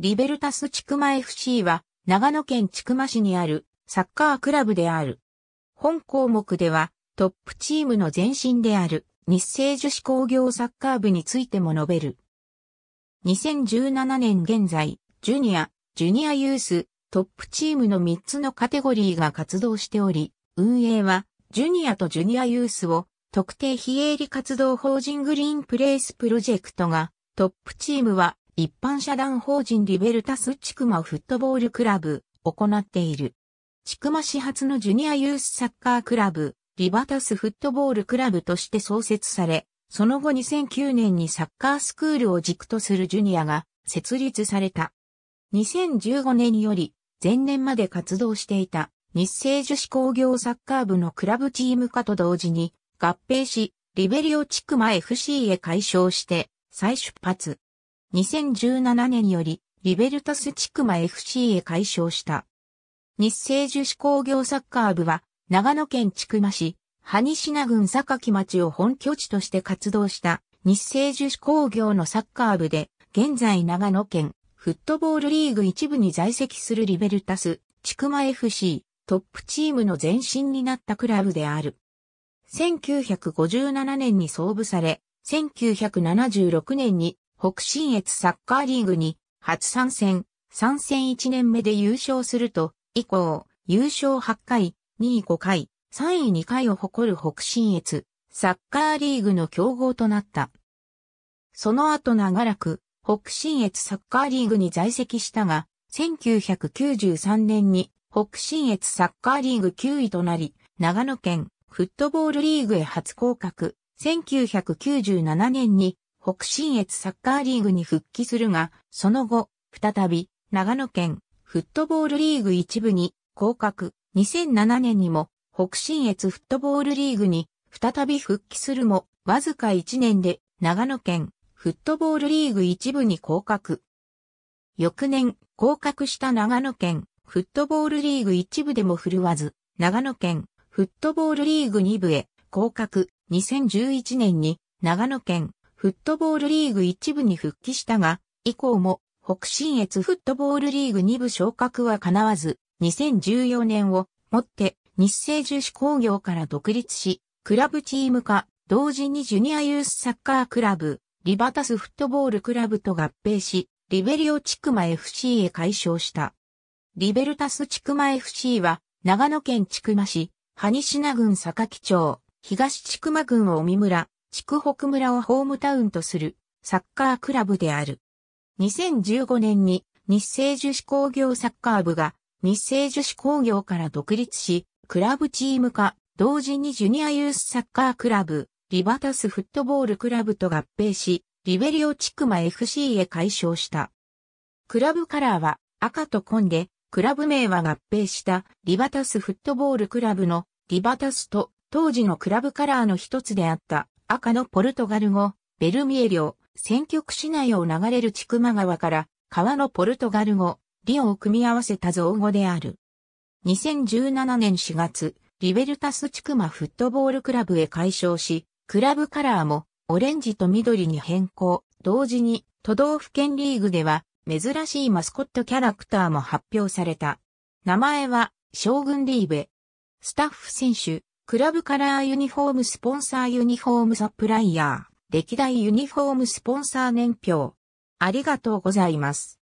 リベルタスクマ FC は、長野県千曲市にあるサッカークラブである。本項目では、トップチームの前身である日清樹脂工業サッカー部についても述べる。2017年現在、ジュニア、ジュニアユース、トップチームの3つのカテゴリーが活動しており、運営は、ジュニアとジュニアユースを、特定非営利活動法人グリーンプレイスプロジェクトが、トップチームは、一般社団法人リベルタスちくまフットボールクラブを行っている。ちくま市発のジュニアユースサッカークラブ、リバタスフットボールクラブとして創設され、その後2009年にサッカースクールを軸とするジュニアが設立された。2015年より前年まで活動していた日清女子工業サッカー部のクラブチーム化と同時に合併し、リベリオ地区マ FC へ解消して再出発。2017年よりリベルタスクマ FC へ改称した。日清樹脂工業サッカー部は長野県千曲市、羽品郡木町を本拠地として活動した日清樹脂工業のサッカー部で、現在長野県フットボールリーグ一部に在籍するリベルタス、クマ FC、トップチームの前身になったクラブである。1957年に創部され、1976年に北信越サッカーリーグに初参戦、参戦1年目で優勝すると、以降、優勝8回、2位5回、3位2回を誇る北信越、サッカーリーグの競合となった。その後長らく、北信越サッカーリーグに在籍したが、1993年に北信越サッカーリーグ9位となり、長野県フットボールリーグへ初降格、1997年に北信越サッカーリーグに復帰するが、その後、再び、長野県、フットボールリーグ一部に、降格、2007年にも、北信越フットボールリーグに、再び復帰するも、わずか1年で、長野県、フットボールリーグ一部に降格。翌年、降格した長野県、フットボールリーグ一部でも振るわず、長野県、フットボールリーグ二部へ、降格、2011年に、長野県、フットボールリーグ一部に復帰したが、以降も北信越フットボールリーグ2部昇格は叶わず、2014年をもって日清樹脂工業から独立し、クラブチーム化、同時にジュニアユースサッカークラブ、リバタスフットボールクラブと合併し、リベリオチクマ FC へ改称した。リベルタスチクマ FC は、長野県チクマ市、ハニシナ郡坂木町、東チクマ郡大見村、筑北村をホームタウンとするサッカークラブである。2015年に日清樹脂工業サッカー部が日清樹脂工業から独立し、クラブチーム化、同時にジュニアユースサッカークラブ、リバタスフットボールクラブと合併し、リベリオチクマ FC へ改称した。クラブカラーは赤と紺で、クラブ名は合併したリバタスフットボールクラブのリバタスと当時のクラブカラーの一つであった赤のポルトガル語、ベルミエ領、選挙区市内を流れる千曲川から川のポルトガル語、リオを組み合わせた造語である。2017年4月、リベルタス千曲フットボールクラブへ改称し、クラブカラーもオレンジと緑に変更。同時に都道府県リーグでは珍しいマスコットキャラクターも発表された。名前は将軍リーベ。スタッフ選手、クラブカラーユニフォームスポンサーユニフォームサプライヤー、歴代ユニフォームスポンサー年表。ありがとうございます。